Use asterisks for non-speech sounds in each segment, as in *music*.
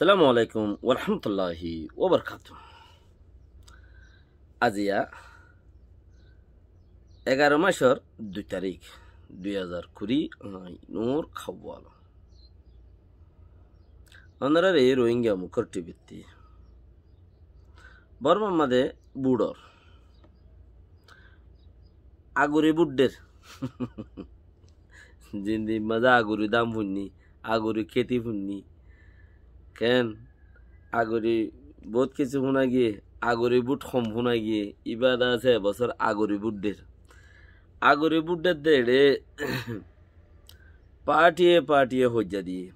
সালামু আলাইকুম ওরহমতুল্লাহি ওবরকাত আজিয়া এগারো মাসের দুই তারিখ দুই হাজার কুড়ি নূর খাওয়াল অনারার এই রোহিঙ্গা মুখরটি ভিত্তি বর্মার মাদে বুড়র আগুরি বুড্ডের জিন্দি মজা আগুরি দাম ভুননি আগুরি খেতি ভুননি কেন আগরি বহুত কিছু শুনা গিয়ে আগরি বুট সম শুনা গিয়ে ইবাদ আছে এবছর আগরি বুটদের আগরি বুটদের দেড়ে *coughs* পার্টিয়ে পার্টিয়ে হজ্জা দিয়ে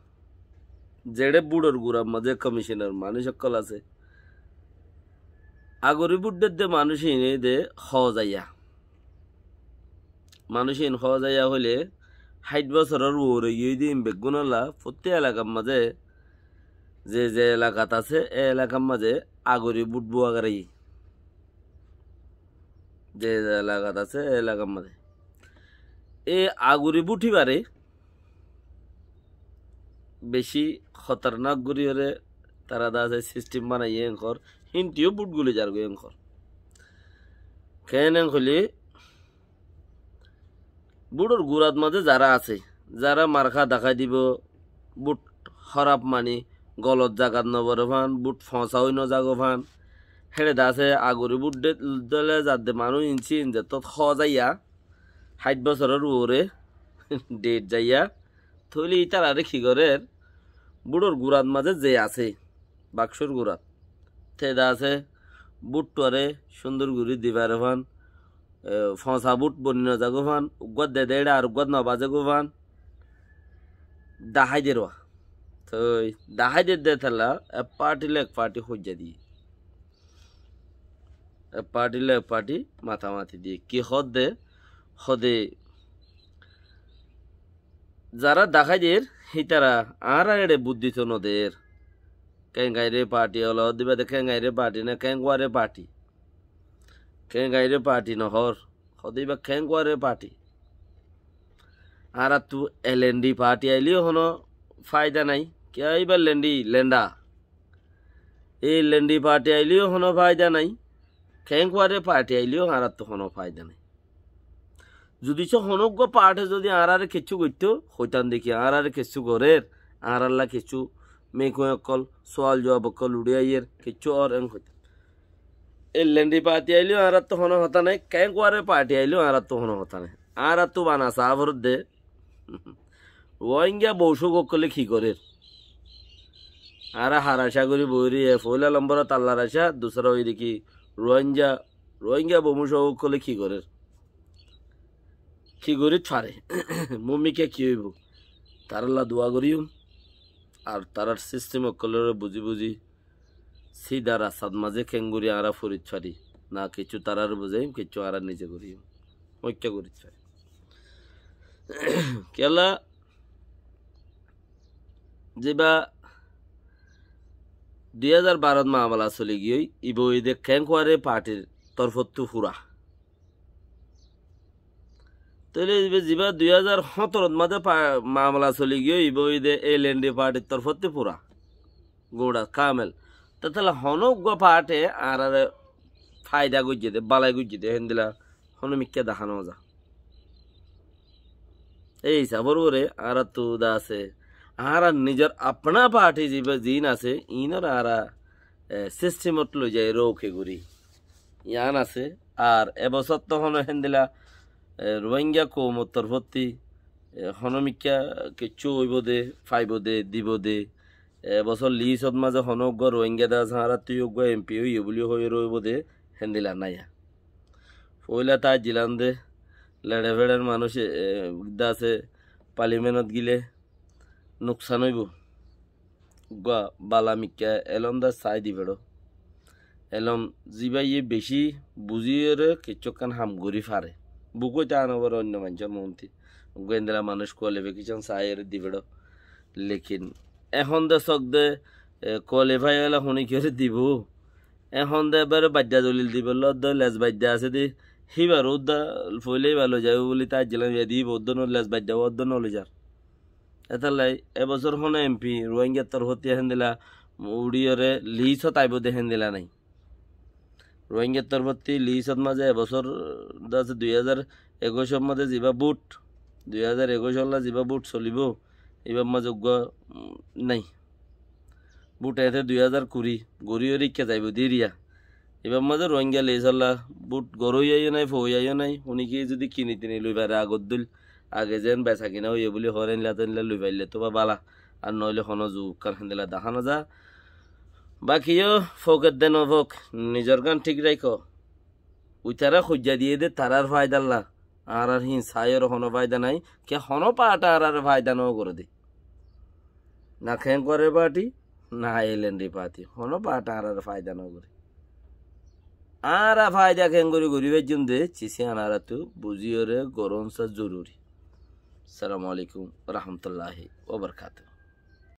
জেড়ে বুড়োর গুড়ার মাঝে কমিশনার মানুষ সকল আছে আগরি বুটদের দে মানুষ এনে দে হজাইয়া মানুষ এন হজাইয়া হলে ষাট বছরের ওরে ইয়ে দিন বেগুনলা প্রত্যেক এলাকার মাঝে যে যে এলাকাত আছে এই এলাকার মাঝে আগরি বুটবু আগারি যে যে এলাকাত আছে এই এলাকার মাঝে এই আগুরি বুটি বারে বেশি খতরনাক গুড়ি হলে তারা দাদা সিস্টেম বানাই এঙ্কর হিন্তিও বুটগুলি যার গো এঙ্কর কেন খুলি বুটর গুড়াত মাঝে যারা আছে যারা মার্খা দেখাই দিব বুট খারাপ মানি গলত জাগাত নবরে ভান বুট ফসা হইন জাগো ভান হেড়ে দাসে আগরি বুট দলে যাতে মানুষ ইঞ্চি ইঞ্জে তত খ যাইয়া ষাট বছরের ওরে ডেট যাইয়া থইলে ইটার আরে কি খিগরের বুড়োর গুড়াত মাঝে যে আছে বাক্সর গুড়াত তেদা আছে বুট আরে সুন্দর গুড়ি দিবার ভান ফসা বুট বনি নজাগো ভান উগাত দে দেড়া আর উগাত নবাজে গো ফান দাহাই দেওয়া তো দাহাই দে দে থালা পার্টি লেগ পার্টি হইয়া দি পার্টি লেগ পার্টি মাথামাতি দিয়ে কি হদ দে হদে যারা দেখাই দের হিতারা আর আরে বুদ্ধি তো নদের কেঙ্গাই রে পার্টি হলো দিবে কেঙ্গাই রে পার্টি না কেঙ্গুয়া রে পার্টি কেঙ্গাই রে পার্টি নহর সদৈবা খেংকুৱা ৰে পাৰ্টি আৰু তো এল এন ডি পাৰ্টি আহিলেও হনো ফাইদা নাই কে এইবার লেন্ডি লেন্ডা এই লেন্ডি পার্টি আইলেও হনো ফায়দা নাই খেংকুয়ারে পার্টি আইলেও আড়ার তো হনো ফায়দা নাই যদি সে হনজ্ঞ পাঠে যদি আড়ারে কিছু করত হইতান দেখি আড়ারে কিছু ঘরের আঁড়াল্লা কিছু মেয়ে অকল সোয়াল জবাব অকল উড়িয়াইয়ের কিছু অর এং হইতাম এই লেন্ডি পার্টি আইলেও আড়ার তো হনো হতা নাই খেংকুয়ারে পার্টি আইলেও আড়ার তো হনো হতা নাই আড়ার তো বানা সাহর দে রোহিঙ্গা বৌসুক অকলে কি করের আর হারাশা আশা করি বৈরি ফৌলা লম্বর তাল্লার আশা দুসরা ওই দেখি রোহিঙ্গা রোহিঙ্গা বমু সকলে কি করে কি করি ছাড়ে মম্মিকে কি হইব তারাল্লা দোয়া করিও আর তারার সিস্টেম কলরে বুঝি বুঝি সিদার আসাদ মাঝে খেঙ্গুরি আরা ফরিদ ছাড়ি না কিছু তারার বুঝাইম কিছু আর নিজে করিম ঐক্যা করি ছাড়ি কেলা যেবা দুই হাজার বারোত মামলা চলি গিয়ে ইব ঈদে খেংখোয়ারে পার্টির তরফতু ফুরা তাহলে যিবা দুই হাজার সতেরোত মাঝে মামলা চলি গিয়ে ইব ঈদে এল এন ডি পার্টির তরফতু ফুরা গোড়া কামেল তাহলে হনজ্ঞ পার্টে আর আরে ফায়দা গুজি দে বালাই গুজি দে হেন্দিলা হন মিক্কা দেখানো যা এই হিসাবর ওরে আর তো দা আছে আরা নিজের আপনা পাঠি যে জিন আছে ইনর আরা সিস্টেমত লই যায় রৌখে ঘুরি ইয়ান আছে আর এবছর হেন দিলা রোহিঙ্গা কৌমত্তর ভর্তি হনমিকা কিচ্ছু হইব দে ফাইব দে দিব দে এবছর লি মাঝে হনজ্ঞ রোহিঙ্গা দাস হারা তুই অজ্ঞ এমপি হইয়ে বুলি হয়ে রইব দে হেন্দিলা নাইয়া পইলা তাই জিলান দে লেড়ে ভেড়ের মানুষ দাসে পার্লিমেন্টত গিলে নোকসান হইব গা বালামিকা এলম দা চাই দিব এলম জিবাইয়ে বেশি বুঝিয়ে কেচকান হাম ঘুরি ফারে বুকো চানবর অন্য মানুষের মন্তি গোয়েন্দ্রা মানুষ কোয়ালিফিকেশন চাইয়ের দিবেড় লেকিন এখন দে চক দে ভাই হলে শুনি কিহরে দিব এখন দে এবার বাদ্যা দলিল দিব দ লেজ বাদ্যা আছে দি সিবারও দা ফইলেই ভালো যাবে বলি তার জেলা দিয়ে দিব অদ্য লেজ বাদ্যা অদ্য নলে যার এতালে এবছৰ হ'লে এম পি ৰোহিংগীয়া তৰফতীয়া সেন্দিলা উৰিয়ৰে লিছত আইব দে সেন্দিলা নাই ৰোহিংগীয়া তৰফতী লিছত মাজে এবছৰ দুই হাজাৰ একৈছৰ মাজে যিবা বুট দুই হাজাৰ একৈছলৈ যিবা বুট চলিব এইবাৰ মাজে যোগ্য নাই বুট এহেঁতে দুই হাজাৰ কুৰি গৰিয়ৰে শিক্ষা যাব দি ৰিয়া এইবাৰ মাজে ৰোহিংগীয়া লিছ হ'লা বুট গৰৈয়াইও নাই ফহয়াইও নাই শুনিকে যদি কিনি তিনি লৈ পাৰে আগত দিল আগে যেন বেচা কিনা হইয়ে বলি তো তেনলা লুই পাইলে তো বা বালা আর নইলে হন জু দেখা না যা বাকিও ফোকের দেন ফোক নিজের গান ঠিক রাখো উইতারা সজ্জা দিয়ে দে তারার ফায়দাল্লা আর আর হিন সায়ের হন ফায়দা নাই কে হন পাটা আর আর ফায়দা ন করে দে না খেং করে পাটি না এলেন রে পাটি হন পাটা আর আর ফায়দা ন করে আর ফায়দা খেন করে গরিবের জন্য দে চিসি আনারা তো বুঝিও রে গরম সা জরুরি अल्लाम वरहमल वर्का